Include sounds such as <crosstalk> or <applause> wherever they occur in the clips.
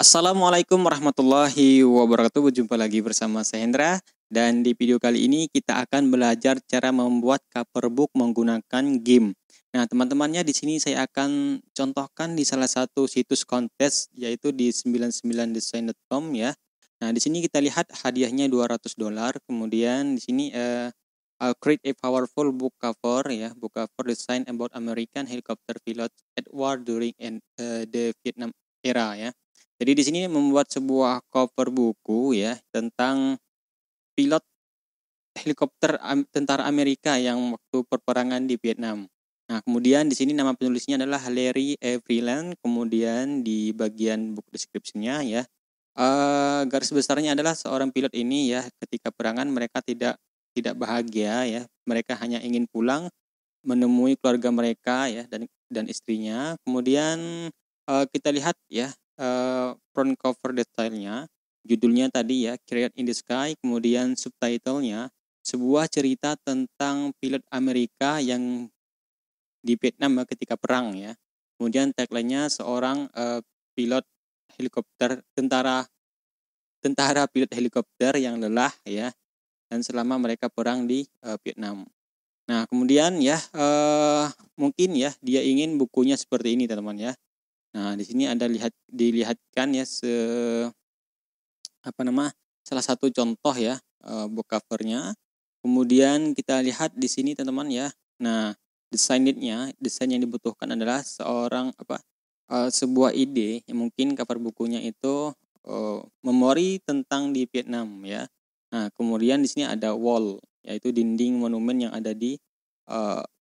Assalamualaikum warahmatullahi wabarakatuh. Berjumpa lagi bersama saya Hendra dan di video kali ini kita akan belajar cara membuat cover book menggunakan game. Nah, teman-temannya di sini saya akan contohkan di salah satu situs kontes yaitu di 99design.com ya. Nah, di sini kita lihat hadiahnya 200 dolar. Kemudian di sini uh, I'll create a powerful book cover ya, book cover design about American helicopter pilot Edward during and, uh, eh, the Vietnam era ya. Jadi di sini membuat sebuah cover buku ya tentang pilot helikopter tentara Amerika yang waktu perperangan di Vietnam. Nah, kemudian di sini nama penulisnya adalah Larry Everland. Kemudian di bagian book description ya, uh, garis besarnya adalah seorang pilot ini ya ketika perangan mereka tidak tidak bahagia ya. Mereka hanya ingin pulang menemui keluarga mereka ya dan dan istrinya. Kemudian uh, kita lihat ya uh, front cover detailnya, judulnya tadi ya Create in the Sky, kemudian subtitlenya sebuah cerita tentang pilot Amerika yang di Vietnam ya, ketika perang ya. Kemudian tagline-nya seorang uh, pilot helikopter tentara tentara pilot helikopter yang lelah ya dan selama mereka perang di uh, Vietnam. Nah, kemudian ya uh, mungkin ya dia ingin bukunya seperti ini teman-teman ya. Nah, di sini ada lihat dilihatkan ya se apa nama salah satu contoh ya e, eh, book covernya. Kemudian kita lihat di sini teman-teman ya. Nah, desainnya desain yang dibutuhkan adalah seorang apa e, sebuah ide yang mungkin cover bukunya itu e, memori tentang di Vietnam ya. Nah, kemudian di sini ada wall yaitu dinding monumen yang ada di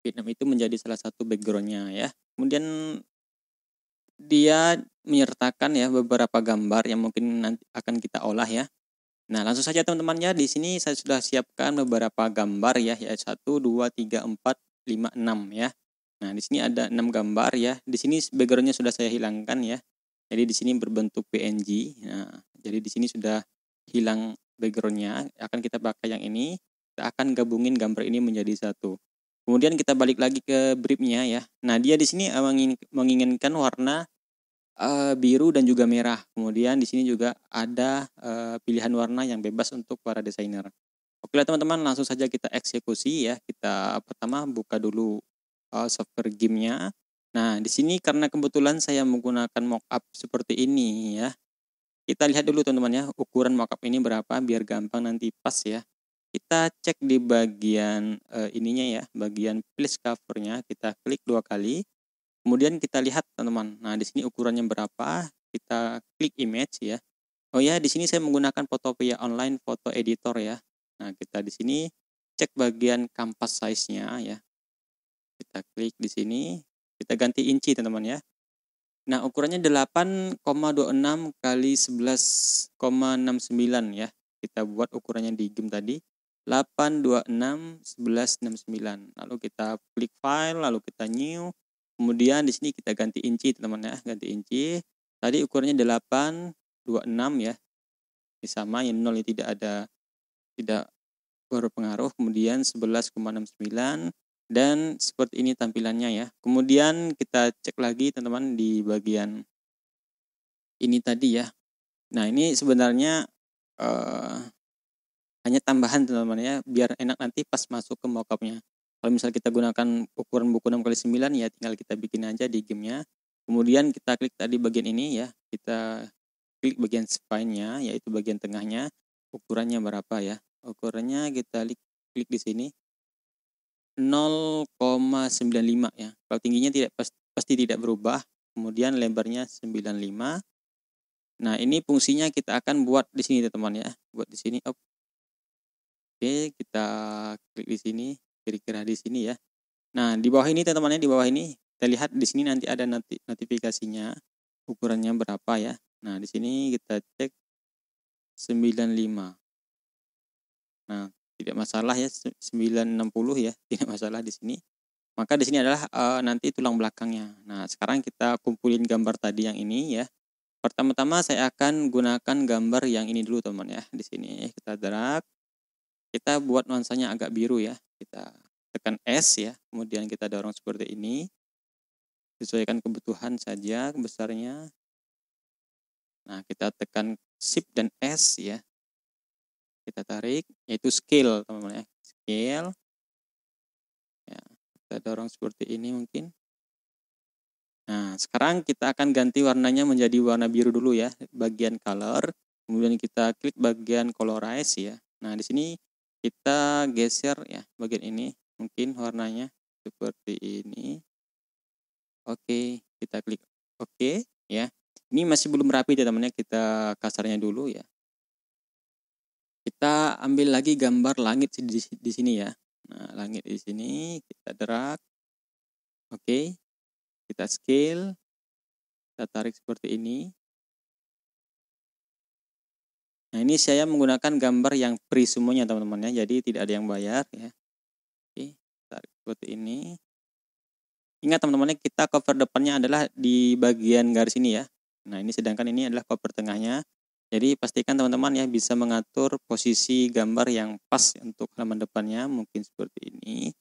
Vietnam itu menjadi salah satu backgroundnya ya. Kemudian dia menyertakan ya beberapa gambar yang mungkin nanti akan kita olah ya. Nah, langsung saja teman teman ya di sini saya sudah siapkan beberapa gambar ya, ya satu dua tiga empat lima enam ya. Nah, di sini ada enam gambar ya. Di sini backgroundnya sudah saya hilangkan ya. Jadi di sini berbentuk PNG. Nah, jadi di sini sudah hilang backgroundnya. Akan kita pakai yang ini. Kita akan gabungin gambar ini menjadi satu. Kemudian kita balik lagi ke briefnya ya. Nah dia di sini eh, menginginkan warna uh, biru dan juga merah. Kemudian di sini juga ada uh, pilihan warna yang bebas untuk para desainer. Oke lah teman-teman langsung saja kita eksekusi ya. Kita pertama buka dulu uh, software gamenya. Nah di sini karena kebetulan saya menggunakan mockup seperti ini ya. Kita lihat dulu teman-teman ya ukuran mockup ini berapa biar gampang nanti pas ya kita cek di bagian e, ininya ya, bagian please covernya kita klik dua kali. Kemudian kita lihat teman-teman. Nah, di sini ukurannya berapa? Kita klik image ya. Oh ya, di sini saya menggunakan via online foto editor ya. Nah, kita di sini cek bagian kanvas size-nya ya. Kita klik di sini, kita ganti inci teman-teman ya. Nah, ukurannya 8,26 kali 11,69 ya. Kita buat ukurannya di game tadi. 8261169. Lalu kita klik file, lalu kita new. Kemudian di sini kita ganti inci, teman-teman ya, ganti inci. Tadi ukurannya 826 ya. Ini sama yang 0 ini tidak ada tidak berpengaruh. Kemudian 11,69 dan seperti ini tampilannya ya. Kemudian kita cek lagi teman-teman di bagian ini tadi ya. Nah, ini sebenarnya uh, hanya tambahan teman-teman ya biar enak nanti pas masuk ke mockupnya kalau misal kita gunakan ukuran buku 6 kali 9 ya tinggal kita bikin aja di gamenya kemudian kita klik tadi bagian ini ya kita klik bagian spine-nya yaitu bagian tengahnya ukurannya berapa ya ukurannya kita klik, klik di sini 0,95 ya kalau tingginya tidak pasti tidak berubah kemudian lebarnya 95 nah ini fungsinya kita akan buat di sini teman-teman ya buat di sini up Oke, kita klik di sini, kira-kira di sini ya. Nah, di bawah ini teman-teman ya, di bawah ini kita lihat di sini nanti ada notifikasinya ukurannya berapa ya. Nah, di sini kita cek 95. Nah, tidak masalah ya 960 ya, <laughs> tidak masalah di sini. Maka di sini adalah e, nanti tulang belakangnya. Nah, sekarang kita kumpulin gambar tadi yang ini ya. Pertama-tama saya akan gunakan gambar yang ini dulu teman ya. Di sini kita drag kita buat nuansanya agak biru ya kita tekan S ya kemudian kita dorong seperti ini sesuaikan kebutuhan saja besarnya nah kita tekan shift dan S ya kita tarik yaitu scale teman-teman ya scale ya kita dorong seperti ini mungkin nah sekarang kita akan ganti warnanya menjadi warna biru dulu ya bagian color kemudian kita klik bagian colorize ya nah di sini kita geser ya bagian ini mungkin warnanya seperti ini oke kita klik oke ya ini masih belum rapi ya, teman-teman ya. kita kasarnya dulu ya kita ambil lagi gambar langit di, di sini ya nah langit di sini kita drag oke kita scale kita tarik seperti ini Nah ini saya menggunakan gambar yang free semuanya teman-teman ya, jadi tidak ada yang bayar ya. Oke, tarik seperti ini. Ingat teman-teman ya, kita cover depannya adalah di bagian garis ini ya. Nah ini sedangkan ini adalah cover tengahnya. Jadi pastikan teman-teman ya bisa mengatur posisi gambar yang pas untuk halaman depannya, mungkin seperti ini.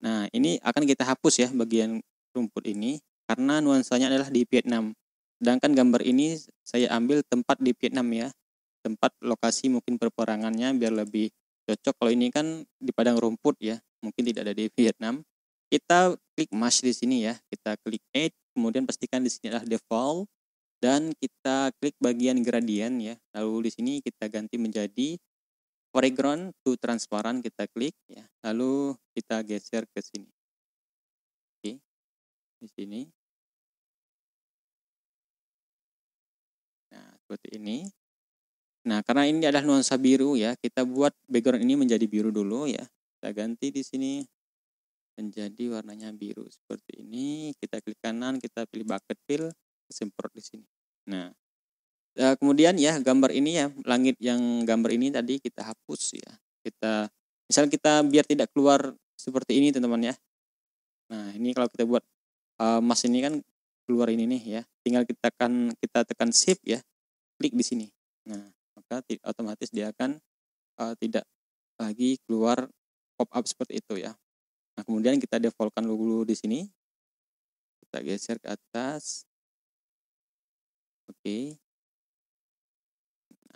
Nah ini akan kita hapus ya bagian rumput ini karena nuansanya adalah di Vietnam. Sedangkan gambar ini saya ambil tempat di Vietnam ya. Tempat lokasi mungkin perperangannya biar lebih cocok. Kalau ini kan di padang rumput ya, mungkin tidak ada di Vietnam. Kita klik mask di sini ya. Kita klik edge, kemudian pastikan di sini adalah default dan kita klik bagian gradient ya. Lalu di sini kita ganti menjadi foreground to transparent kita klik ya. Lalu kita geser ke sini. Oke. Di sini seperti ini. Nah, karena ini adalah nuansa biru ya, kita buat background ini menjadi biru dulu ya. Kita ganti di sini menjadi warnanya biru seperti ini. Kita klik kanan, kita pilih bucket fill, semprot di sini. Nah, eh, kemudian ya gambar ini ya, langit yang gambar ini tadi kita hapus ya. Kita misal kita biar tidak keluar seperti ini teman-teman ya. Nah, ini kalau kita buat uh, mas ini kan keluar ini nih ya. Tinggal kita kan kita tekan shift ya klik di sini. Nah, maka otomatis dia akan uh, tidak lagi keluar pop up seperti itu ya. Nah, kemudian kita defaultkan dulu di sini. Kita geser ke atas. Oke. Okay.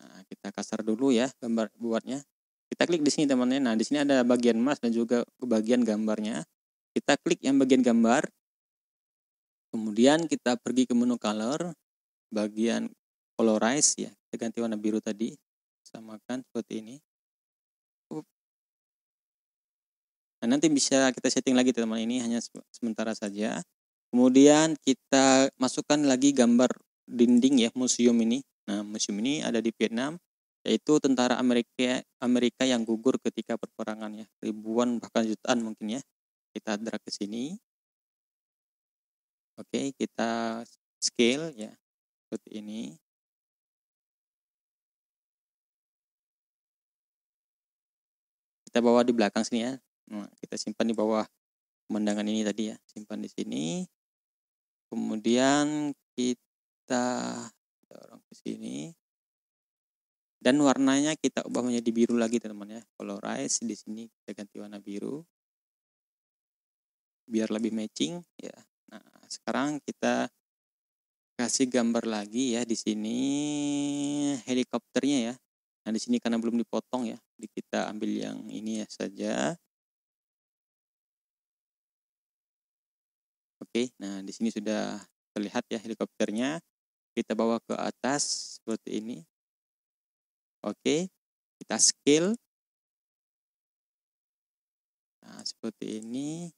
Nah, kita kasar dulu ya gambar buatnya. Kita klik di sini teman-teman. Nah, di sini ada bagian emas dan juga bagian gambarnya. Kita klik yang bagian gambar. Kemudian kita pergi ke menu color, bagian colorize ya kita ganti warna biru tadi samakan seperti ini nah nanti bisa kita setting lagi teman-teman ini hanya sementara saja kemudian kita masukkan lagi gambar dinding ya museum ini nah museum ini ada di Vietnam yaitu tentara Amerika Amerika yang gugur ketika perperangan ya ribuan bahkan jutaan mungkin ya kita drag ke sini oke kita scale ya seperti ini kita bawa di belakang sini ya nah, kita simpan di bawah pemandangan ini tadi ya simpan di sini kemudian kita dorong ke sini dan warnanya kita ubah menjadi biru lagi teman-teman ya colorize di sini kita ganti warna biru biar lebih matching ya nah sekarang kita kasih gambar lagi ya di sini helikopternya ya Nah, di sini karena belum dipotong ya, jadi kita ambil yang ini ya saja. Oke, nah di sini sudah terlihat ya helikopternya. Kita bawa ke atas seperti ini. Oke, kita scale. Nah, seperti ini.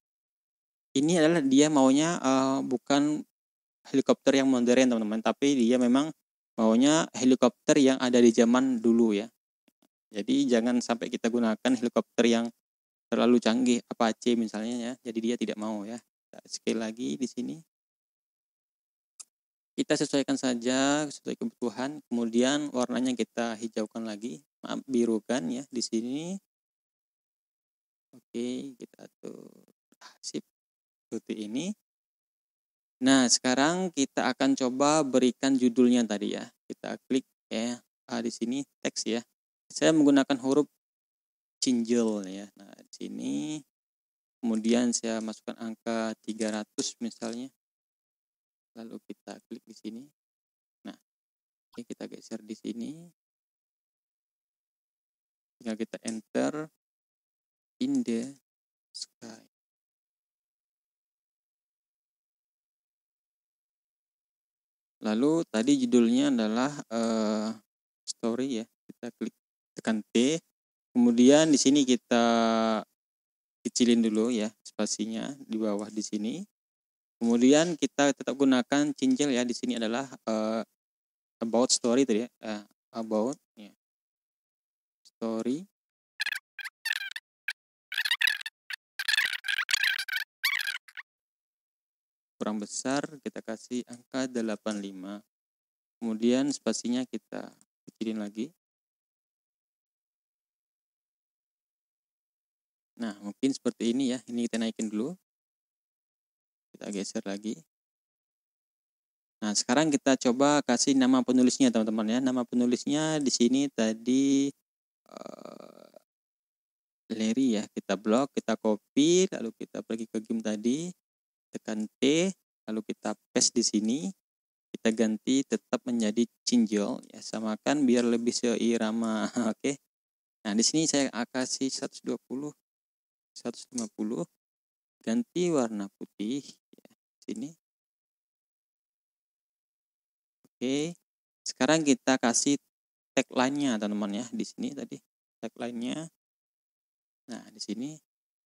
Ini adalah dia maunya uh, bukan helikopter yang modern teman-teman, tapi dia memang maunya helikopter yang ada di zaman dulu ya. Jadi jangan sampai kita gunakan helikopter yang terlalu canggih apa Apache misalnya ya. Jadi dia tidak mau ya. Sekali lagi di sini kita sesuaikan saja sesuai kebutuhan. Kemudian warnanya kita hijaukan lagi, maaf birukan ya di sini. Oke, kita atur sip seperti ini. Nah, sekarang kita akan coba berikan judulnya tadi ya. Kita klik ya ah, di sini teks ya. Saya menggunakan huruf cinjel ya. Nah, di sini kemudian saya masukkan angka 300 misalnya. Lalu kita klik di sini. Nah, oke kita geser di sini. Tinggal kita enter in the sky. lalu tadi judulnya adalah uh, story ya kita klik tekan T kemudian di sini kita kecilin dulu ya spasinya di bawah di sini kemudian kita tetap gunakan cincel ya di sini adalah uh, about story tadi ya uh, about yeah. story kurang besar kita kasih angka 85 kemudian spasinya kita kecilin lagi nah mungkin seperti ini ya ini kita naikin dulu kita geser lagi nah sekarang kita coba kasih nama penulisnya teman-teman ya nama penulisnya di sini tadi uh, Larry ya kita blok kita copy lalu kita pergi ke game tadi tekan T lalu kita paste di sini kita ganti tetap menjadi cinjol ya samakan biar lebih seirama <laughs> oke nah di sini saya kasih 120 150 ganti warna putih ya, sini oke sekarang kita kasih tagline-nya teman-teman ya di sini tadi tagline-nya nah di sini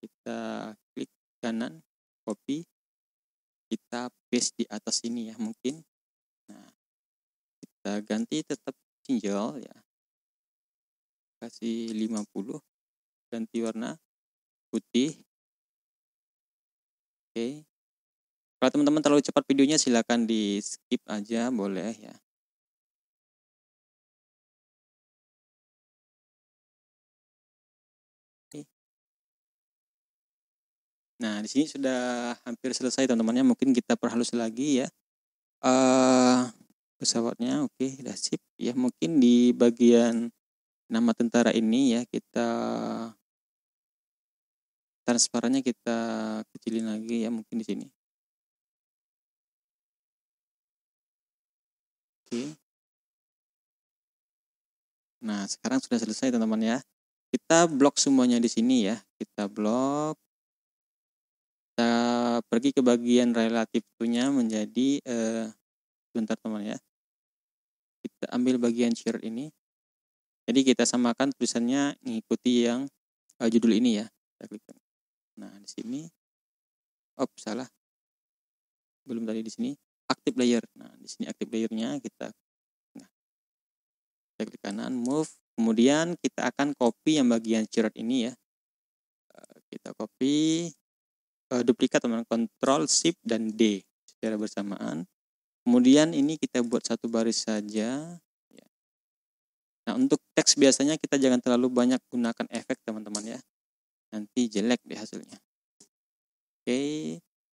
kita klik kanan copy kita paste di atas ini ya mungkin nah kita ganti tetap tinjol ya kasih 50 ganti warna putih oke kalau teman-teman terlalu cepat videonya silahkan di skip aja boleh ya Nah, di sini sudah hampir selesai teman-temannya. Mungkin kita perhalus lagi ya. Uh, pesawatnya oke, okay, sudah sip. Ya, mungkin di bagian nama tentara ini ya kita transparannya kita kecilin lagi ya mungkin di sini. Oke. Okay. Nah, sekarang sudah selesai teman-teman ya. Kita blok semuanya di sini ya. Kita blok pergi ke bagian relatif punya menjadi uh, eh, bentar teman ya kita ambil bagian share ini jadi kita samakan tulisannya mengikuti yang uh, judul ini ya kita klik nah di sini oh salah belum tadi di sini active layer nah di sini active layernya kita nah kita klik kanan move kemudian kita akan copy yang bagian share ini ya eh, kita copy uh, duplikat teman kontrol shift dan D secara bersamaan kemudian ini kita buat satu baris saja ya. nah untuk teks biasanya kita jangan terlalu banyak gunakan efek teman-teman ya nanti jelek deh hasilnya oke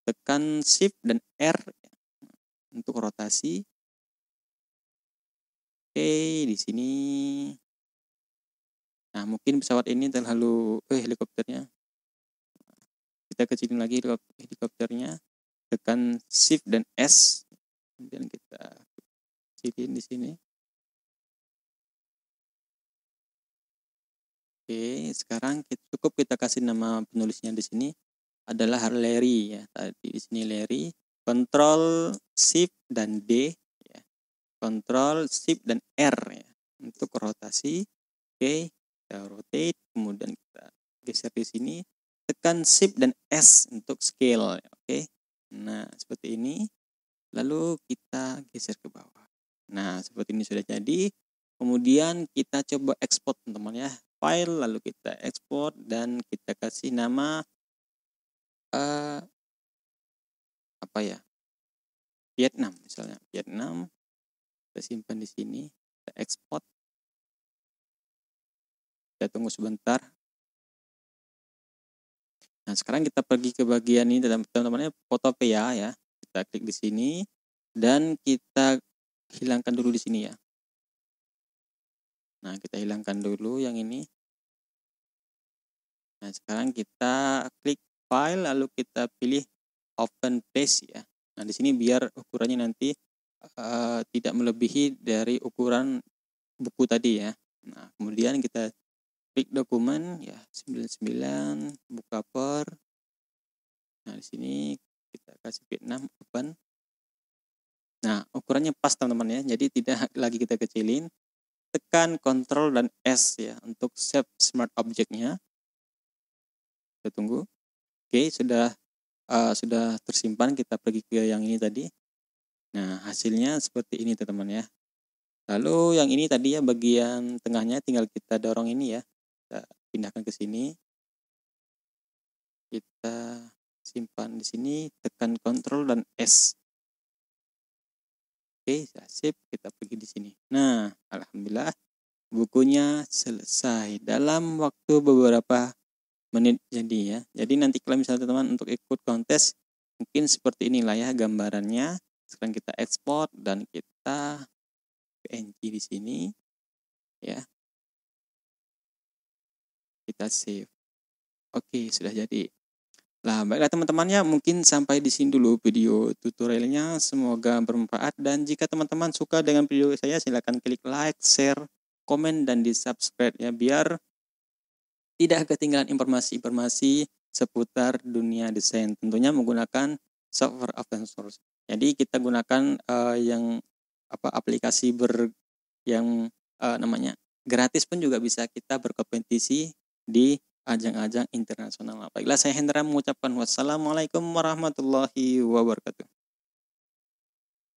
tekan shift dan R ya. untuk rotasi oke di sini Nah, mungkin pesawat ini terlalu eh helikopternya kita kecilin lagi helikopternya tekan shift dan S kemudian kita kecilin di sini oke sekarang kita, cukup kita kasih nama penulisnya di sini adalah Larry ya tadi di sini Larry Control Shift dan D ya. Control Shift dan R ya untuk rotasi oke kita rotate kemudian kita geser di sini tekan shift dan S untuk scale. Oke. Nah, seperti ini. Lalu kita geser ke bawah. Nah, seperti ini sudah jadi. Kemudian kita coba export teman-teman ya. File lalu kita export dan kita kasih nama uh, apa ya? Vietnam misalnya. Vietnam kita simpan di sini, kita ekspor. Kita tunggu sebentar Nah, sekarang kita pergi ke bagian ini teman-teman ya, Photopea ya. Kita klik di sini dan kita hilangkan dulu di sini ya. Nah, kita hilangkan dulu yang ini. Nah, sekarang kita klik file lalu kita pilih open place ya. Nah, di sini biar ukurannya nanti uh, tidak melebihi dari ukuran buku tadi ya. Nah, kemudian kita klik dokumen ya 99 buka per nah di sini kita kasih Vietnam open nah ukurannya pas teman-teman ya jadi tidak <laughs> lagi kita kecilin tekan Ctrl dan S ya untuk save smart objectnya kita tunggu oke sudah uh, sudah tersimpan kita pergi ke yang ini tadi nah hasilnya seperti ini teman-teman ya lalu yang ini tadi ya bagian tengahnya tinggal kita dorong ini ya kita pindahkan ke sini kita simpan di sini tekan Ctrl dan S Oke, okay, sip, kita pergi di sini. Nah, alhamdulillah bukunya selesai dalam waktu beberapa menit jadi ya. Jadi nanti kalau misalnya teman-teman untuk ikut kontes mungkin seperti inilah ya gambarannya. Sekarang kita ekspor dan kita PNG di sini ya kita save oke okay, sudah jadi Nah, baiklah teman teman ya, mungkin sampai di sini dulu video tutorialnya. Semoga bermanfaat dan jika teman-teman suka dengan video saya, silahkan klik like, share, komen dan di-subscribe ya biar tidak ketinggalan informasi-informasi seputar dunia desain. Tentunya menggunakan software open source. Jadi kita gunakan uh, yang apa aplikasi ber yang uh, namanya gratis pun juga bisa kita berkompetisi di ajang-ajang internasional. Baiklah, saya Hendra mengucapkan wassalamualaikum warahmatullahi wabarakatuh.